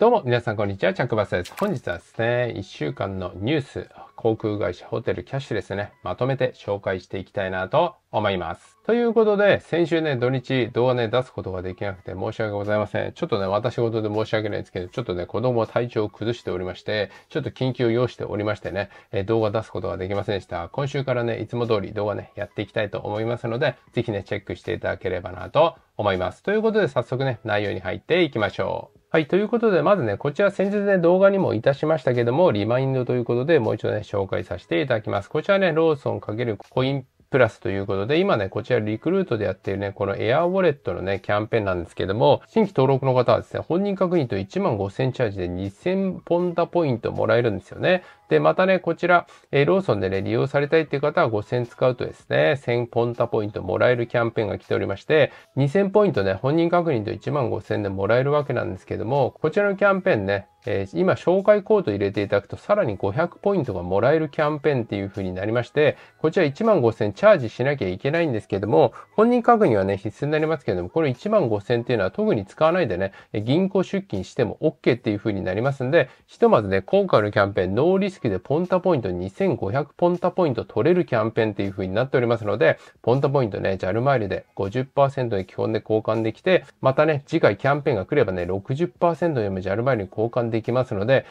どうも皆さんこんにちは、チャックバスです。本日はですね、1週間のニュース、航空会社、ホテル、キャッシュですね、まとめて紹介していきたいなと思います。ということで、先週ね、土日動画ね、出すことができなくて申し訳ございません。ちょっとね、私事で申し訳ないんですけど、ちょっとね、子供は体調を崩しておりまして、ちょっと緊急を要しておりましてね、え動画出すことができませんでした。今週からね、いつも通り動画ね、やっていきたいと思いますので、ぜひね、チェックしていただければなと思います。ということで、早速ね、内容に入っていきましょう。はい。ということで、まずね、こちら先日ね、動画にもいたしましたけども、リマインドということで、もう一度ね、紹介させていただきます。こちらね、ローソン×コインプラスということで、今ね、こちらリクルートでやっているね、このエアウォレットのね、キャンペーンなんですけども、新規登録の方はですね、本人確認と1万5000チャージで2000ポンダポイントもらえるんですよね。で、またね、こちら、えー、ローソンでね、利用されたいっていう方は5000使うとですね、1000ポンタポイントもらえるキャンペーンが来ておりまして、2000ポイントね、本人確認と1万5000でもらえるわけなんですけども、こちらのキャンペーンね、えー、今紹介コード入れていただくとさらに500ポイントがもらえるキャンペーンっていう風になりまして、こちら1万5000チャージしなきゃいけないんですけども、本人確認はね、必須になりますけれども、これ1万5000っていうのは特に使わないでね、銀行出金しても OK っていう風になりますんで、ひとまずね、今回のキャンペーン、ノーリスクでポンタポイント2500ポンタポイント取れるキャンペーンっていう風になっておりますので、ポンタポイントね、JAL マイルで50%で基本で交換できて、またね、次回キャンペーンが来ればね、60%でも JAL マイルに交換できできますので、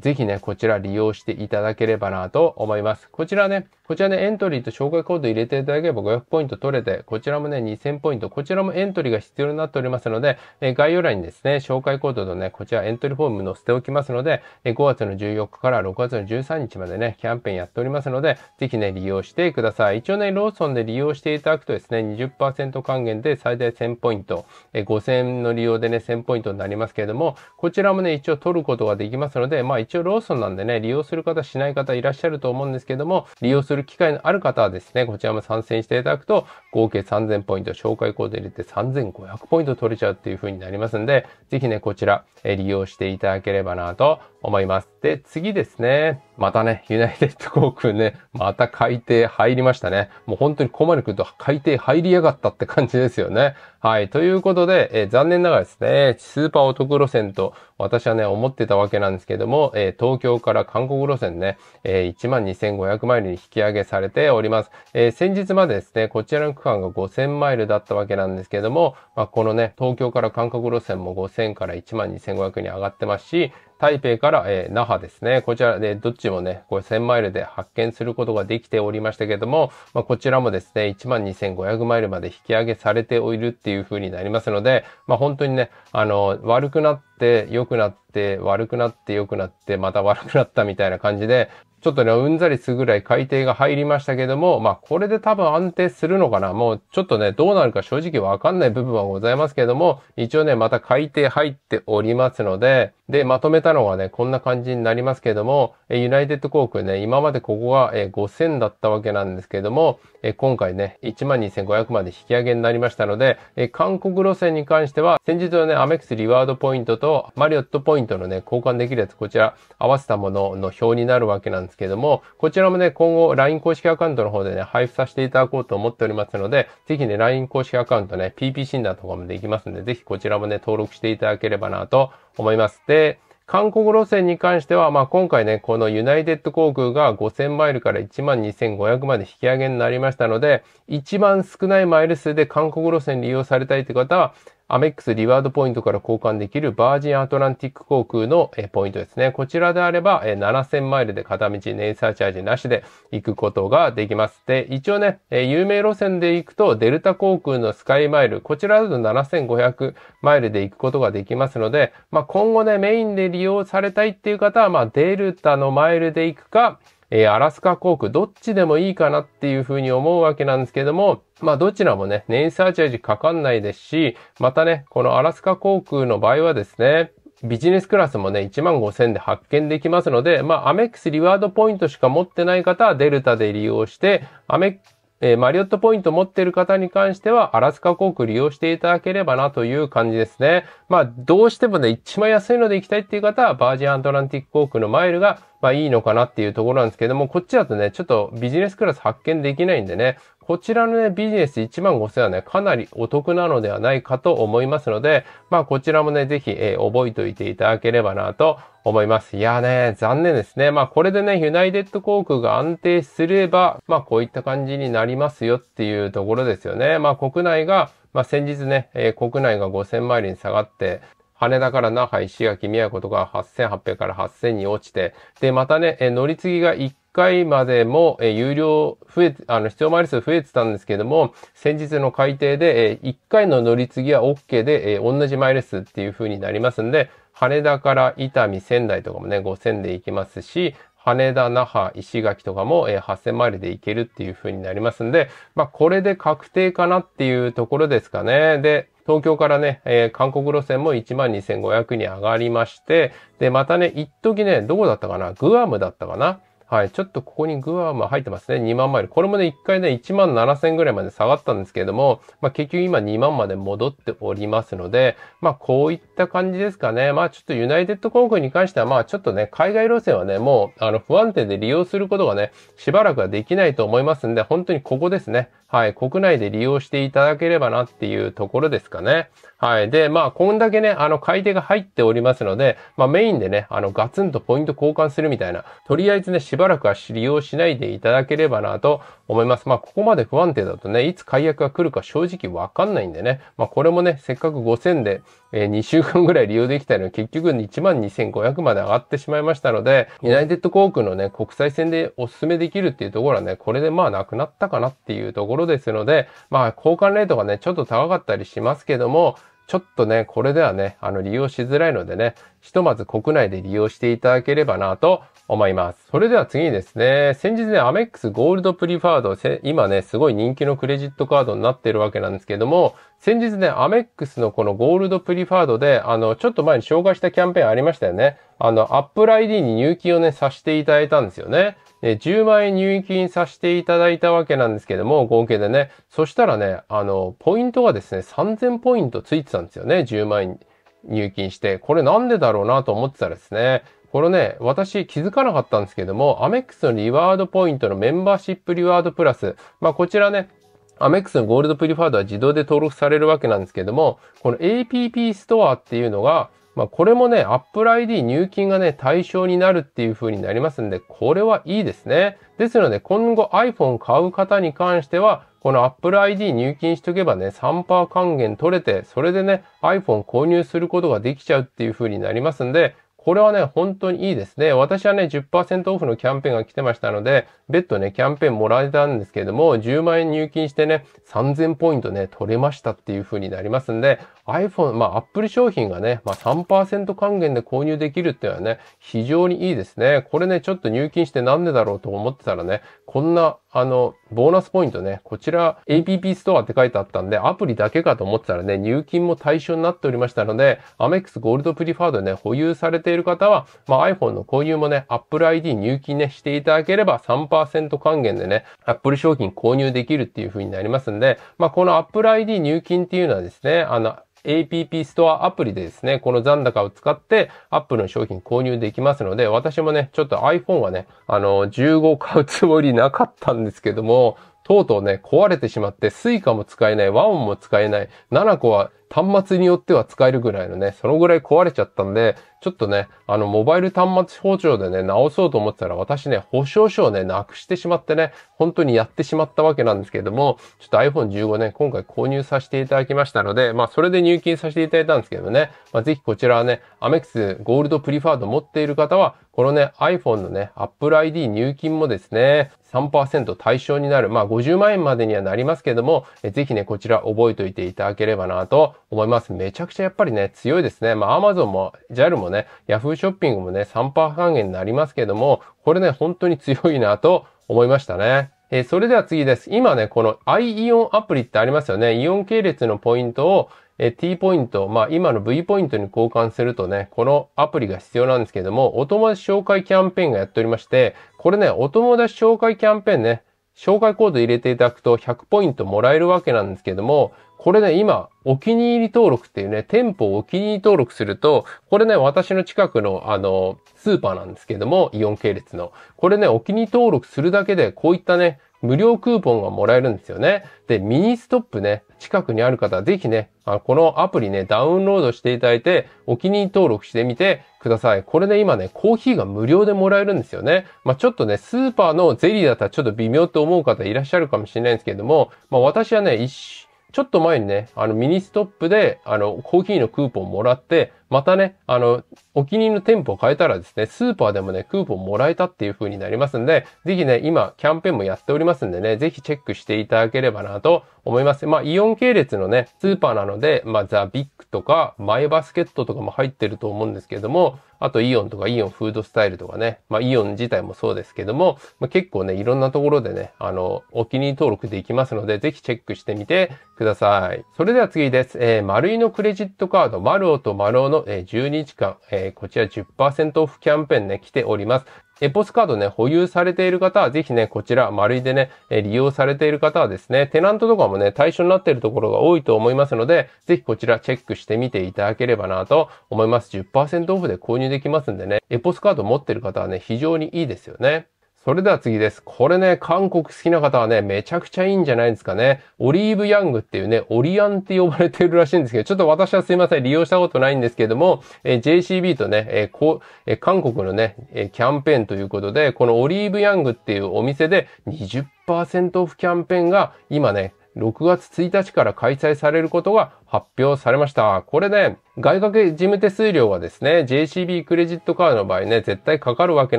ぜひね、こちら利用していただければなと思います。こちらね、こちらね、エントリーと紹介コード入れていただければ500ポイント取れて、こちらもね、2000ポイント、こちらもエントリーが必要になっておりますので、え概要欄にですね、紹介コードとね、こちらエントリーフォーム載せておきますので、え5月の14日から6月の13日までね、キャンペーンやっておりますので、ぜひね、利用してください。一応ね、ローソンで利用していただくとですね、20%還元で最大1000ポイント、え5000の利用でね、1000ポイントになりますけれども、こちらもね、一応取ることができますので、まあ一応ローソンなんでね、利用する方、しない方いらっしゃると思うんですけども、利用する機会のある方はですね、こちらも参戦していただくと、合計3000ポイント、紹介コード入れて3500ポイント取れちゃうっていう風になりますんで、ぜひね、こちら、え利用していただければなと思います。で、次ですね。またね、ユナイテッド航空ね、また海底入りましたね。もう本当にここまで来ると海底入りやがったって感じですよね。はい。ということで、えー、残念ながらですね、スーパーお得路線と私はね、思ってたわけなんですけども、えー、東京から韓国路線ね、えー、12,500マイルに引き上げされております。えー、先日までですね、こちらの区間が5,000マイルだったわけなんですけども、まあ、このね、東京から韓国路線も5,000から12,500に上がってますし、台北から、えー、那覇ですね。こちら、ね、どっちもね、これ1000マイルで発見することができておりましたけども、まあ、こちらもですね、12,500マイルまで引き上げされておいるっていう風になりますので、まあ、本当にね、あの、悪くなって良くなって、、悪くなって良くなって、また悪くなったみたいな感じで、ちょっとね、うんざりするぐらい改定が入りましたけども、まあこれで多分安定するのかな。もうちょっとね、どうなるか正直わかんない部分はございますけども、一応ね、また改定入っておりますので、で、まとめたのはね、こんな感じになりますけども、ユナイテッド航空ね、今までここが5000だったわけなんですけども、今回ね、12,500まで引き上げになりましたので、韓国路線に関しては、先日のね、アメックスリワードポイントとマリオットポイントントのね、交換できるやつ、こちら合わせたものの表になるわけなんですけども、こちらもね、今後 LINE 公式アカウントの方でね、配布させていただこうと思っておりますので、ぜひね、LINE 公式アカウントね、PP 診断とかもできますんで、ぜひこちらもね、登録していただければなと思います。で、韓国路線に関しては、まあ、今回ね、このユナイテッド航空が5000マイルから12,500まで引き上げになりましたので、一番少ないマイル数で韓国路線利用されたいという方は、アメックスリワードポイントから交換できるバージンアトランティック航空のポイントですね。こちらであれば7000マイルで片道ネイサーチャージなしで行くことができます。で、一応ね、有名路線で行くとデルタ航空のスカイマイル、こちらだと7500マイルで行くことができますので、まあ、今後ね、メインで利用されたいっていう方は、まあ、デルタのマイルで行くか、えー、アラスカ航空、どっちでもいいかなっていうふうに思うわけなんですけども、まあどちらもね、年サーチャージかかんないですし、またね、このアラスカ航空の場合はですね、ビジネスクラスもね、1万5000で発見できますので、まあ、アメックスリワードポイントしか持ってない方はデルタで利用して、アメえー、マリオットポイント持ってる方に関しては、アラスカ航空利用していただければなという感じですね。まあ、どうしてもね、一番安いので行きたいっていう方は、バージンアトランティック航空のマイルがまあいいのかなっていうところなんですけども、こっちだとね、ちょっとビジネスクラス発見できないんでね、こちらのね、ビジネス1万5000はね、かなりお得なのではないかと思いますので、まあこちらもね、ぜひ、えー、覚えておいていただければなと思います。いやね、残念ですね。まあこれでね、ユナイテッド航空が安定すれば、まあこういった感じになりますよっていうところですよね。まあ国内がまあ、先日ね、えー、国内が5000マイルに下がって、羽田から那覇、石垣、宮古とか8800から8000に落ちて、で、またね、え乗り継ぎが1回までも、え有料増え、あの、必要マイル数増えてたんですけども、先日の改定で、え1回の乗り継ぎは OK で、え同じマイル数っていう風になりますんで、羽田から伊丹、仙台とかもね、5000で行きますし、羽田、那覇、石垣とかも、えー、8000マイルで行けるっていう風になりますんで、まあ、これで確定かなっていうところですかね。で、東京からね、えー、韓国路線も12,500に上がりまして、で、またね、一時ね、どこだったかなグアムだったかなはい。ちょっとここにグアム入ってますね。2万マイル。これもね、1回ね、1万7000ぐらいまで下がったんですけれども、まあ結局今2万まで戻っておりますので、まあこういった感じですかね。まあちょっとユナイテッド航空に関しては、まあちょっとね、海外路線はね、もう、あの、不安定で利用することがね、しばらくはできないと思いますんで、本当にここですね。はい。国内で利用していただければなっていうところですかね。はい。で、まあ、こんだけね、あの、買い手が入っておりますので、まあメインでね、あの、ガツンとポイント交換するみたいな、とりあえずね、しばらくは利用しないでいただければなと思います。まあ、ここまで不安定だとね、いつ解約が来るか正直わかんないんでね、まあ、これもね、せっかく5000で、え2週間ぐらい利用できたのに結局12,500まで上がってしまいましたので、ユナイテッド航空のね、国際線でお勧めできるっていうところはね、これでまあなくなったかなっていうところですので、まあ交換レートがね、ちょっと高かったりしますけども、ちょっとね、これではね、あの、利用しづらいのでね、ひとまず国内で利用していただければなと思います。それでは次にですね、先日ね、アメックスゴールドプリファード、今ね、すごい人気のクレジットカードになっているわけなんですけども、先日ね、アメックスのこのゴールドプリファードで、あの、ちょっと前に紹介したキャンペーンありましたよね。あの、アップル ID に入金をね、させていただいたんですよね。え10万円入金させていただいたわけなんですけども、合計でね。そしたらね、あの、ポイントがですね、3000ポイントついてたんですよね。10万円入金して。これなんでだろうなと思ってたらですね、これね、私気づかなかったんですけども、アメックスのリワードポイントのメンバーシップリワードプラス。まあこちらね、アメックスのゴールドプリファードは自動で登録されるわけなんですけども、この APP ストアっていうのが、まあ、これもね、Apple ID 入金がね、対象になるっていう風になりますんで、これはいいですね。ですので、今後 iPhone 買う方に関しては、この Apple ID 入金しとけばね、3%還元取れて、それでね、iPhone 購入することができちゃうっていう風になりますんで、これはね、本当にいいですね。私はね、10%オフのキャンペーンが来てましたので、別途ね、キャンペーンもらえたんですけれども、10万円入金してね、3000ポイントね、取れましたっていう風になりますんで、iPhone、まあ Apple 商品がね、まあ3%還元で購入できるっていうのはね、非常にいいですね。これね、ちょっと入金してなんでだろうと思ってたらね、こんなあの、ボーナスポイントね、こちら APP ストアって書いてあったんで、アプリだけかと思ってたらね、入金も対象になっておりましたので、アメックスゴールドプリファードね、保有されている方は、まあ、iPhone の購入もね、Apple ID 入金ね、していただければ3%還元でね、Apple 商品購入できるっていう風になりますんで、まあ、この Apple ID 入金っていうのはですね、あの、APP ストアアプリでですね、この残高を使って Apple の商品購入できますので、私もね、ちょっと iPhone はね、あの、15買うつもりなかったんですけども、とうとうね、壊れてしまって、スイカも使えない、ワオンも使えない、7個は端末によっては使えるぐらいのね、そのぐらい壊れちゃったんで、ちょっとね、あの、モバイル端末包丁でね、直そうと思ってたら、私ね、保証書をね、なくしてしまってね、本当にやってしまったわけなんですけれども、ちょっと iPhone15 ね、今回購入させていただきましたので、まあ、それで入金させていただいたんですけどね、まあ、ぜひこちらはね、アメックスゴールドプリファード持っている方は、このね、iPhone のね、Apple ID 入金もですね、3%対象になる、まあ、50万円までにはなりますけども、えぜひね、こちら覚えておいていただければなと思います。めちゃくちゃやっぱりね、強いですね。まあ、Amazon も JAL もね、Yahoo ショッピングもね、3%還元になりますけども、これね、本当に強いなと思いましたね。えー、それでは次です。今ね、この i イオンアプリってありますよね。イオン系列のポイントを、え t ポイント、まあ今の V ポイントに交換するとね、このアプリが必要なんですけども、お友達紹介キャンペーンがやっておりまして、これね、お友達紹介キャンペーンね、紹介コード入れていただくと100ポイントもらえるわけなんですけども、これね、今、お気に入り登録っていうね、店舗をお気に入り登録すると、これね、私の近くの、あの、スーパーなんですけども、イオン系列の。これね、お気に入り登録するだけで、こういったね、無料クーポンがもらえるんですよね。で、ミニストップね、近くにある方はぜひね、あこのアプリね、ダウンロードしていただいて、お気に入り登録してみてください。これね、今ね、コーヒーが無料でもらえるんですよね。まあ、ちょっとね、スーパーのゼリーだったらちょっと微妙と思う方いらっしゃるかもしれないんですけども、まあ、私はね、一ちょっと前にね、あのミニストップで、あの、コーヒーのクーポンもらって、またね、あの、お気に入りの店舗を変えたらですね、スーパーでもね、クーポンもらえたっていう風になりますんで、ぜひね、今、キャンペーンもやっておりますんでね、ぜひチェックしていただければなと思います。まあ、イオン系列のね、スーパーなので、まあ、ザ・ビッグとか、マイバスケットとかも入ってると思うんですけども、あとイオンとかイオンフードスタイルとかね、まあ、イオン自体もそうですけども、まあ、結構ね、いろんなところでね、あの、お気に入り登録できますので、ぜひチェックしてみてください。それでは次です。えー、丸井のクレジットカード、丸尾と丸尾のの12日間、えー、こちら10%オフキャンペーンね、来ております。エポスカードね、保有されている方は、ぜひね、こちら、丸いでね、利用されている方はですね、テナントとかもね、対象になっているところが多いと思いますので、ぜひこちらチェックしてみていただければなと思います。10%オフで購入できますんでね、エポスカード持ってる方はね、非常にいいですよね。それでは次です。これね、韓国好きな方はね、めちゃくちゃいいんじゃないですかね。オリーブヤングっていうね、オリアンって呼ばれてるらしいんですけど、ちょっと私はすいません、利用したことないんですけども、えー、JCB とね、えー、こう、えー、韓国のね、えキャンペーンということで、このオリーブヤングっていうお店で20%オフキャンペーンが今ね、6月1日から開催されることが発表されました。これね、外掛け事務手数料はですね、JCB クレジットカードの場合ね、絶対かかるわけ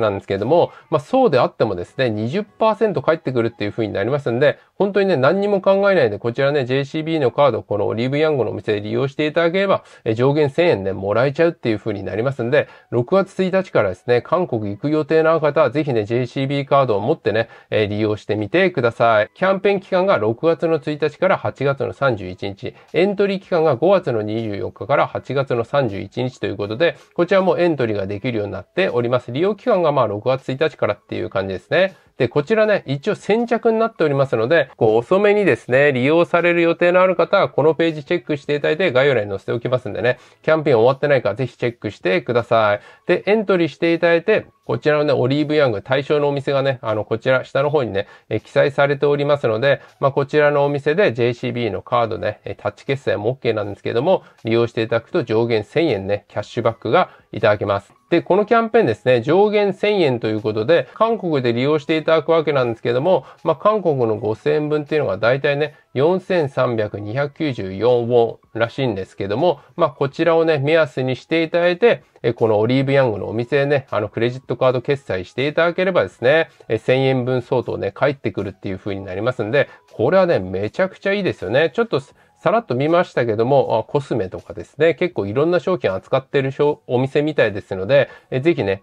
なんですけれども、まあそうであってもですね、20%返ってくるっていう風になりますんで、本当にね、何にも考えないで、こちらね、JCB のカード、このオリーブヤンゴのお店で利用していただければ、え上限1000円ね、もらえちゃうっていう風になりますんで、6月1日からですね、韓国行く予定のある方は、ぜひね、JCB カードを持ってね、え利用してみてください。キャンペーン期間が6月の1日から8月の31日、エントリー期間が5月の24日から8 8月の31日ということで、こちらもエントリーができるようになっております。利用期間がまあ6月1日からっていう感じですね。で、こちらね、一応先着になっておりますので、こう遅めにですね、利用される予定のある方は、このページチェックしていただいて概要欄に載せておきますんでね、キャンペーン終わってないかぜひチェックしてください。で、エントリーしていただいて、こちらのね、オリーブヤング対象のお店がね、あの、こちら、下の方にね、え記載されておりますので、まあ、こちらのお店で JCB のカードね、えタッチ決済も OK なんですけども、利用していただくと上限1000円ね、キャッシュバックがいただけます。で、このキャンペーンですね、上限1000円ということで、韓国で利用していただくわけなんですけども、まあ、韓国の5000円分っていうのが大体ね、4394ウォンらしいんですけども、まあ、こちらをね、目安にしていただいて、え、このオリーブヤングのお店でね、あの、クレジットカード決済していただければですね、え、1000円分相当ね、返ってくるっていう風になりますんで、これはね、めちゃくちゃいいですよね。ちょっと、さらっと見ましたけども、コスメとかですね、結構いろんな商品扱ってるお店みたいですので、ぜひね、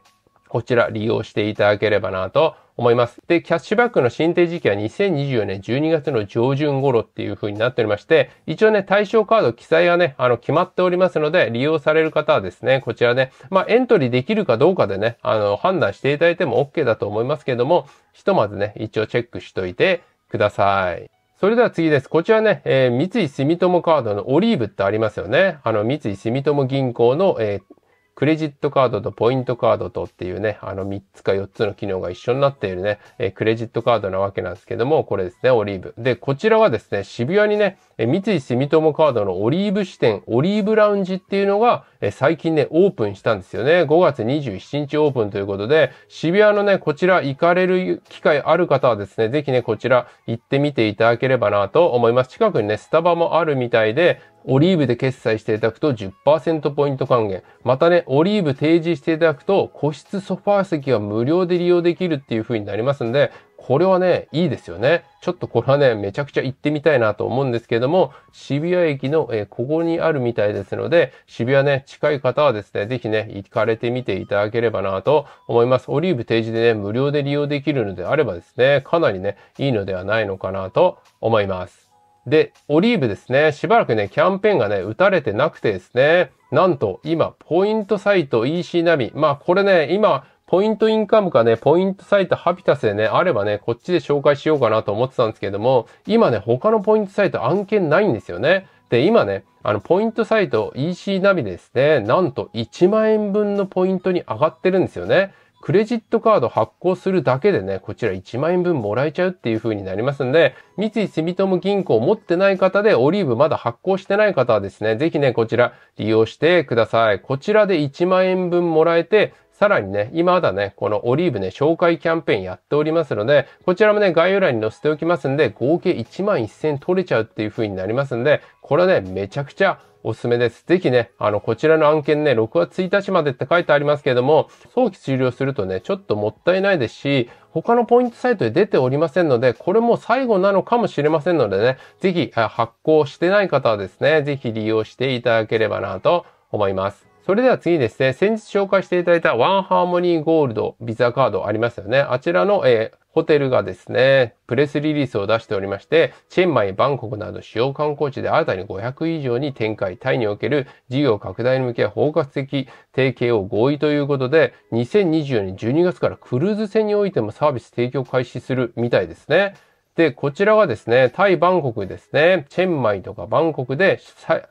こちら利用していただければなと思います。で、キャッシュバックの申請時期は2024年12月の上旬頃っていう風になっておりまして、一応ね、対象カード記載がね、あの、決まっておりますので、利用される方はですね、こちらね、まあ、エントリーできるかどうかでね、あの、判断していただいても OK だと思いますけども、ひとまずね、一応チェックしといてください。それでは次です。こちらね、えー、三井住友カードのオリーブってありますよね。あの、三井住友銀行の、えー、クレジットカードとポイントカードとっていうね、あの3つか4つの機能が一緒になっているね、えー、クレジットカードなわけなんですけども、これですね、オリーブ。で、こちらはですね、渋谷にね、三井住友カードのオリーブ支店、オリーブラウンジっていうのが、最近ね、オープンしたんですよね。5月27日オープンということで、渋谷のね、こちら行かれる機会ある方はですね、ぜひね、こちら行ってみていただければなと思います。近くにね、スタバもあるみたいで、オリーブで決済していただくと10%ポイント還元。またね、オリーブ提示していただくと個室ソファー席が無料で利用できるっていう風になりますんで、これはね、いいですよね。ちょっとこれはね、めちゃくちゃ行ってみたいなと思うんですけども、渋谷駅の、えー、ここにあるみたいですので、渋谷ね、近い方はですね、ぜひね、行かれてみていただければなと思います。オリーブ定時でね、無料で利用できるのであればですね、かなりね、いいのではないのかなと思います。で、オリーブですね、しばらくね、キャンペーンがね、打たれてなくてですね、なんと今、ポイントサイト EC ナビ。まあこれね、今、ポイントインカムかね、ポイントサイトハピタスでね、あればね、こっちで紹介しようかなと思ってたんですけども、今ね、他のポイントサイト案件ないんですよね。で、今ね、あの、ポイントサイト EC ナビですね、なんと1万円分のポイントに上がってるんですよね。クレジットカード発行するだけでね、こちら1万円分もらえちゃうっていう風になりますんで、三井住友銀行を持ってない方で、オリーブまだ発行してない方はですね、ぜひね、こちら利用してください。こちらで1万円分もらえて、さらにね、今まだね、このオリーブね、紹介キャンペーンやっておりますので、こちらもね、概要欄に載せておきますんで、合計1万1000取れちゃうっていう風になりますんで、これはね、めちゃくちゃおすすめです。ぜひね、あの、こちらの案件ね、6月1日までって書いてありますけれども、早期終了するとね、ちょっともったいないですし、他のポイントサイトで出ておりませんので、これも最後なのかもしれませんのでね、ぜひ発行してない方はですね、ぜひ利用していただければなと思います。それでは次ですね、先日紹介していただいたワンハーモニーゴールドビザカードありますよね。あちらの、えー、ホテルがですね、プレスリリースを出しておりまして、チェンマイ、バンコクなど主要観光地で新たに500以上に展開、タイにおける事業拡大に向け包括的提携を合意ということで、2024年12月からクルーズ船においてもサービス提供開始するみたいですね。で、こちらはですね、タイ・バンコクですね、チェンマイとかバンコクで、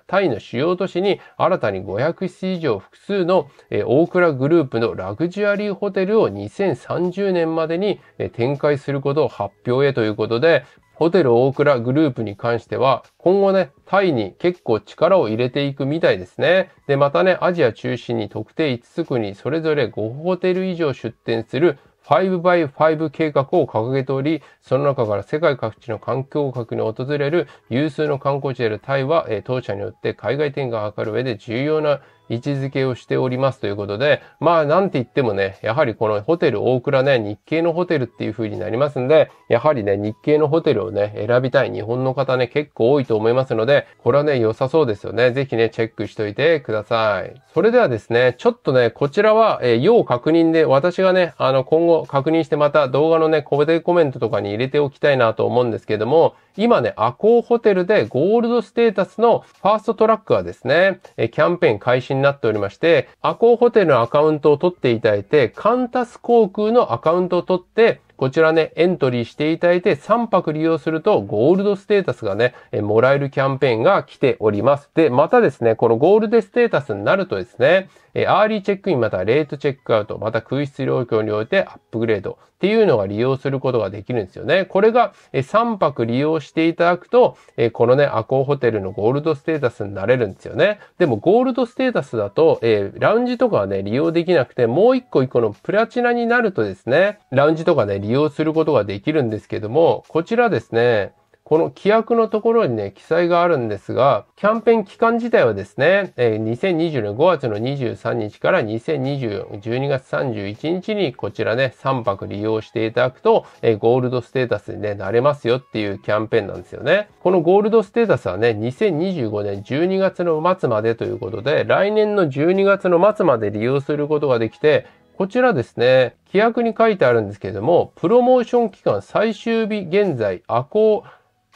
タイの主要都市に新たに500室以上複数の、えー、大倉グループのラグジュアリーホテルを2030年までに、えー、展開することを発表へということで、ホテル大倉グループに関しては、今後ね、タイに結構力を入れていくみたいですね。で、またね、アジア中心に特定5つ国、それぞれ5ホテル以上出店する 5x5 計画を掲げており、その中から世界各地の環境局に訪れる有数の観光地であるタイは、当社によって海外展開を図る上で重要な位置づけをしておりますということで、まあなんて言ってもね、やはりこのホテル大倉ね、日系のホテルっていう風になりますんで、やはりね、日系のホテルをね、選びたい日本の方ね、結構多いと思いますので、これはね、良さそうですよね。ぜひね、チェックしといてください。それではですね、ちょっとね、こちらは、えー、要確認で、私がね、あの、今後確認してまた動画のね、コメントとかに入れておきたいなと思うんですけども、今ね、アコーホテルでゴールドステータスのファーストトラックはですね、キャンペーン開始になっておりまして、アコーホテルのアカウントを取っていただいて、カンタス航空のアカウントを取って、こちらね、エントリーしていただいて3泊利用するとゴールドステータスがね、えもらえるキャンペーンが来ております。で、またですね、このゴールドステータスになるとですね、えアーリーチェックイン、またレートチェックアウト、また空室料金においてアップグレードっていうのが利用することができるんですよね。これが3泊利用していただくと、えこのね、アコーホテルのゴールドステータスになれるんですよね。でもゴールドステータスだと、えラウンジとかはね、利用できなくて、もう一個一個のプラチナになるとですね、ラウンジとかね、利用することができるんですけども、こちらですね、この規約のところにね、記載があるんですが、キャンペーン期間自体はですね、えー、2020年5月の23日から2024年12月31日にこちらね、3泊利用していただくと、えー、ゴールドステータスに、ね、なれますよっていうキャンペーンなんですよね。このゴールドステータスはね、2025年12月の末までということで、来年の12月の末まで利用することができて、こちらですね、規約に書いてあるんですけれども、プロモーション期間最終日現在、アコ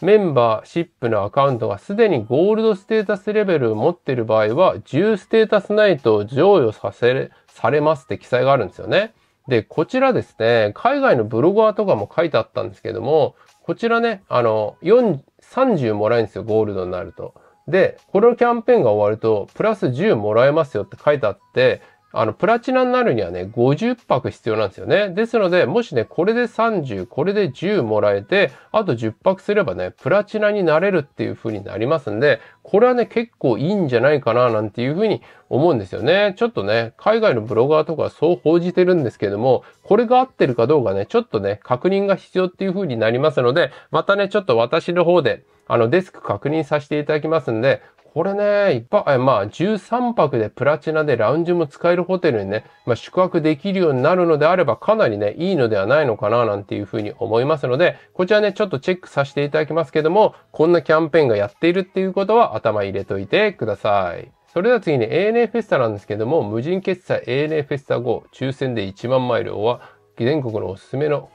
ーメンバーシップのアカウントがすでにゴールドステータスレベルを持っている場合は、10ステータスナイトを譲与させ、されますって記載があるんですよね。で、こちらですね、海外のブロガーとかも書いてあったんですけども、こちらね、あの、4、30もらえるんですよ、ゴールドになると。で、これのキャンペーンが終わると、プラス10もらえますよって書いてあって、あの、プラチナになるにはね、50泊必要なんですよね。ですので、もしね、これで30、これで10もらえて、あと10泊すればね、プラチナになれるっていう風になりますんで、これはね、結構いいんじゃないかな、なんていう風に思うんですよね。ちょっとね、海外のブロガーとかそう報じてるんですけども、これが合ってるかどうかね、ちょっとね、確認が必要っていう風になりますので、またね、ちょっと私の方で、あの、デスク確認させていただきますんで、これね、いっぱえまあ、13泊でプラチナでラウンジも使えるホテルにね、まあ、宿泊できるようになるのであれば、かなりね、いいのではないのかな、なんていうふうに思いますので、こちらね、ちょっとチェックさせていただきますけども、こんなキャンペーンがやっているっていうことは頭入れといてください。それでは次に ANA フェスタなんですけども、無人決済 ANA フェスタ5、抽選で1万マイルは、全国のおすすめの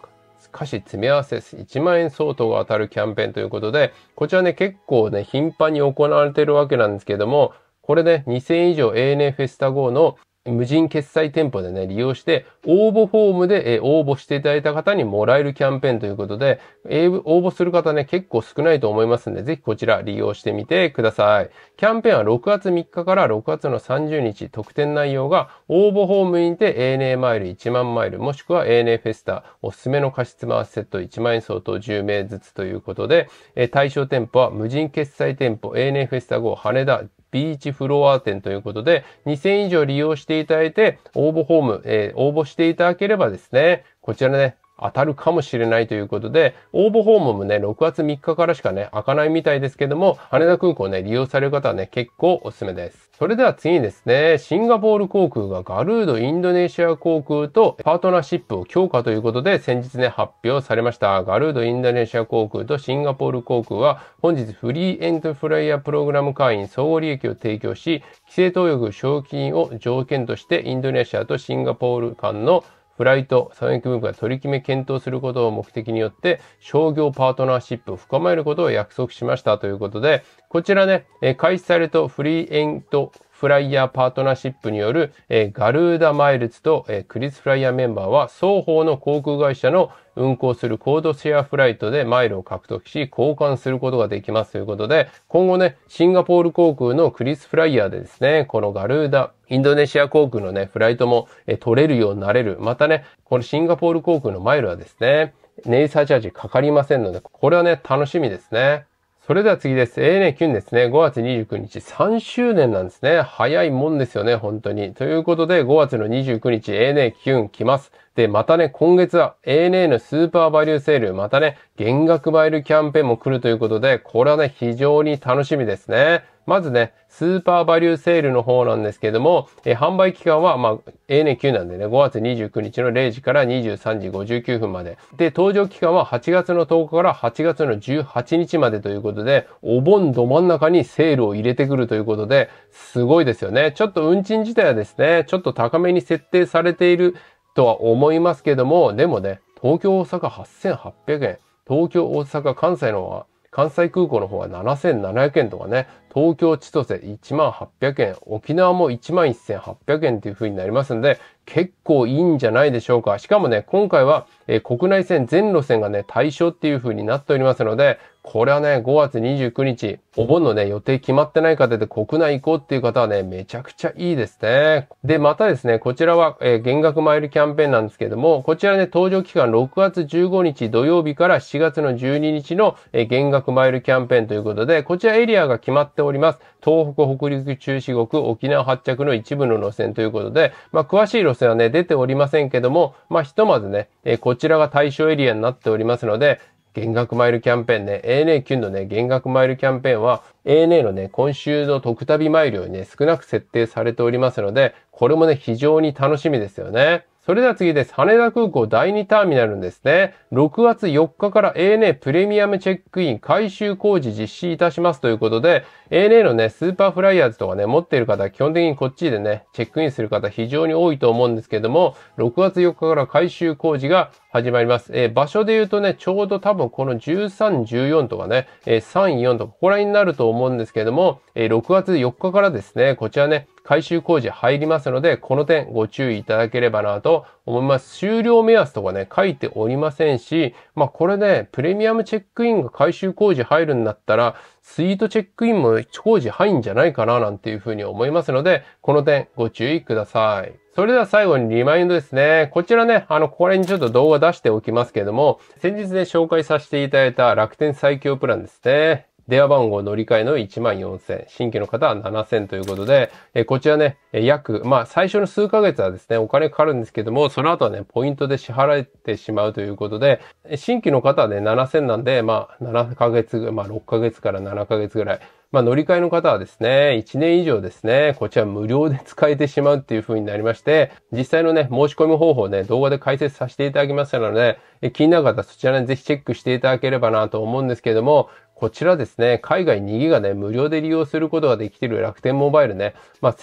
菓子詰め合わせ1万円相当が当たるキャンペーンということで、こちらね、結構ね、頻繁に行われているわけなんですけども、これで、ね、2000以上 ANA フェスタ GO の無人決済店舗でね、利用して、応募フォームで、応募していただいた方にもらえるキャンペーンということで、応募する方ね、結構少ないと思いますんで、ぜひこちら利用してみてください。キャンペーンは6月3日から6月の30日、特典内容が、応募フォームにて ANA マイル1万マイル、もしくは ANA フェスタ、おすすめの貸しマーセット1万円相当10名ずつということで、対象店舗は無人決済店舗 ANA フェスタ号羽田、ビーチフロア店ということで、2000以上利用していただいて、応募フォーム、えー、応募していただければですね、こちらね、当たるかもしれないということで、応募フォームもね、6月3日からしかね、開かないみたいですけども、羽田空港ね、利用される方はね、結構おすすめです。それでは次にですね、シンガポール航空がガルードインドネシア航空とパートナーシップを強化ということで、先日ね、発表されました。ガルードインドネシア航空とシンガポール航空は、本日フリーエントフライヤープログラム会員総合利益を提供し、規制投与賞金を条件としてインドネシアとシンガポール間のフライト、産業ー化が取り決め検討することを目的によって、商業パートナーシップを深めることを約束しましたということで、こちらね、開始されるとフリーエントフライヤーパートナーシップによる、えガルーダマイルズと、えクリスフライヤーメンバーは双方の航空会社の運航するコードシェアフライトでマイルを獲得し、交換することができますということで、今後ね、シンガポール航空のクリスフライヤーでですね、このガルーダ、インドネシア航空のね、フライトもえ取れるようになれる。またね、このシンガポール航空のマイルはですね、ネイサーチャージかかりませんので、これはね、楽しみですね。それでは次です。ANA9 ですね。5月29日、3周年なんですね。早いもんですよね、本当に。ということで、5月の29日、ANA9 来ます。で、またね、今月は ANA のスーパーバリューセール、またね、減額バイルキャンペーンも来るということで、これはね、非常に楽しみですね。まずね、スーパーバリューセールの方なんですけども、えー、販売期間は、まあ、A 年級なんでね、5月29日の0時から23時59分まで。で、登場期間は8月の10日から8月の18日までということで、お盆ど真ん中にセールを入れてくるということで、すごいですよね。ちょっと運賃自体はですね、ちょっと高めに設定されているとは思いますけども、でもね、東京、大阪8800円、東京、大阪、関西の方は関西空港の方は7700円とかね、東京千歳1万800円、沖縄も1万1800円という風になりますので、結構いいんじゃないでしょうか。しかもね、今回は、えー、国内線全路線がね、対象っていう風になっておりますので、これはね、5月29日、お盆のね、予定決まってない方で国内行こうっていう方はね、めちゃくちゃいいですね。で、またですね、こちらは、えー、減額マイルキャンペーンなんですけども、こちらね、登場期間6月15日土曜日から7月の12日の、えー、減額マイルキャンペーンということで、こちらエリアが決まっております。東北、北陸、中四国、沖縄発着の一部の路線ということで、まあ、詳しい路線はね、出ておりませんけども、まあ、ひとまずね、えー、こちらが対象エリアになっておりますので、減額マイルキャンペーンね、ANA9 のね、減額マイルキャンペーンは、ANA のね、今週の特旅マイルよりね、少なく設定されておりますので、これもね、非常に楽しみですよね。それでは次です。羽田空港第2ターミナルですね。6月4日から ANA プレミアムチェックイン改修工事実施いたしますということで、ANA のね、スーパーフライヤーズとかね、持っている方、基本的にこっちでね、チェックインする方非常に多いと思うんですけども、6月4日から改修工事が始まります。えー、場所で言うとね、ちょうど多分この13、14とかね、えー、3、4とか、ここら辺になると思うんですけども、えー、6月4日からですね、こちらね、改修工事入りますので、この点ご注意いただければなと思います。終了目安とかね、書いておりませんし、まあこれね、プレミアムチェックインが改修工事入るんだったら、スイートチェックインも工事入んじゃないかななんていうふうに思いますので、この点ご注意ください。それでは最後にリマインドですね。こちらね、あの、これにちょっと動画出しておきますけれども、先日ね、紹介させていただいた楽天最強プランですね。電話番号乗り換えの1万4000、新規の方は7000ということで、えこちらね、約、まあ最初の数ヶ月はですね、お金かかるんですけども、その後はね、ポイントで支払えてしまうということで、新規の方はね、7000なんで、まあ7ヶ月、まあ6ヶ月から7ヶ月ぐらい。まあ乗り換えの方はですね、1年以上ですね、こちら無料で使えてしまうっていう風になりまして、実際のね、申し込み方法をね、動画で解説させていただきましたので、気になる方はそちらにぜひチェックしていただければなと思うんですけども、こちらですね、海外2逃げがね、無料で利用することができている楽天モバイルね、まあ、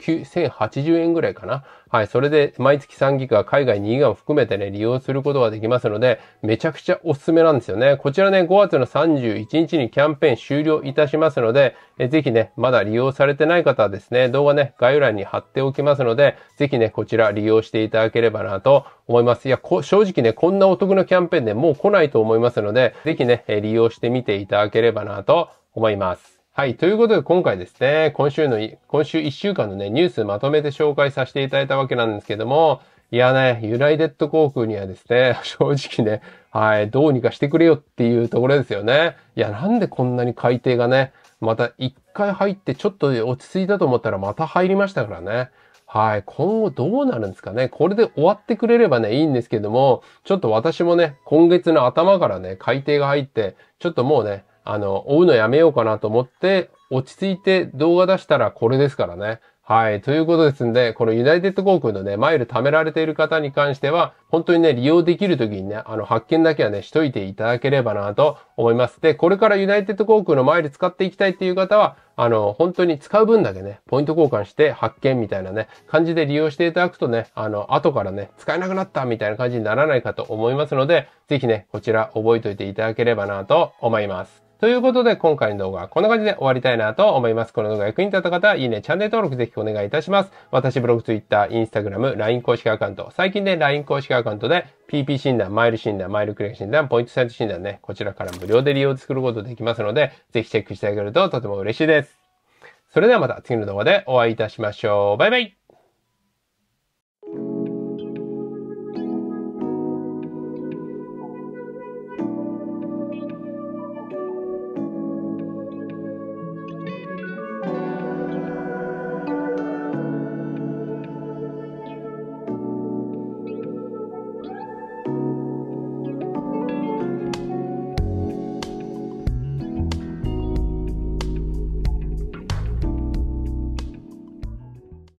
1080円ぐらいかな。はい。それで、毎月3ギガ、海外2ギガを含めてね、利用することができますので、めちゃくちゃおすすめなんですよね。こちらね、5月の31日にキャンペーン終了いたしますので、えぜひね、まだ利用されてない方はですね、動画ね、概要欄に貼っておきますので、ぜひね、こちら利用していただければなと思います。いや、正直ね、こんなお得なキャンペーンでもう来ないと思いますので、ぜひね、利用してみていただければなと思います。はい。ということで、今回ですね、今週の、今週1週間のね、ニュースまとめて紹介させていただいたわけなんですけども、いやね、ユナイテッド航空にはですね、正直ね、はい、どうにかしてくれよっていうところですよね。いや、なんでこんなに海底がね、また一回入ってちょっと落ち着いたと思ったらまた入りましたからね。はい。今後どうなるんですかね。これで終わってくれればね、いいんですけども、ちょっと私もね、今月の頭からね、海底が入って、ちょっともうね、あの、追うのやめようかなと思って、落ち着いて動画出したらこれですからね。はい。ということですんで、このユナイテッド航空のね、マイル貯められている方に関しては、本当にね、利用できる時にね、あの、発見だけはね、しといていただければなと思います。で、これからユナイテッド航空のマイル使っていきたいっていう方は、あの、本当に使う分だけね、ポイント交換して発見みたいなね、感じで利用していただくとね、あの、後からね、使えなくなったみたいな感じにならないかと思いますので、ぜひね、こちら覚えておいていただければなと思います。ということで、今回の動画はこんな感じで終わりたいなと思います。この動画役に立った方は、いいね、チャンネル登録ぜひお願いいたします。私、ブログ、ツイッター、インスタグラム、LINE 公式アカウント、最近ね、LINE 公式アカウントで、PP 診断、マイル診断、マイルクレア診断、ポイントサイト診断ね、こちらから無料で利用作ることできますので、ぜひチェックしてあげるととても嬉しいです。それではまた次の動画でお会いいたしましょう。バイバイ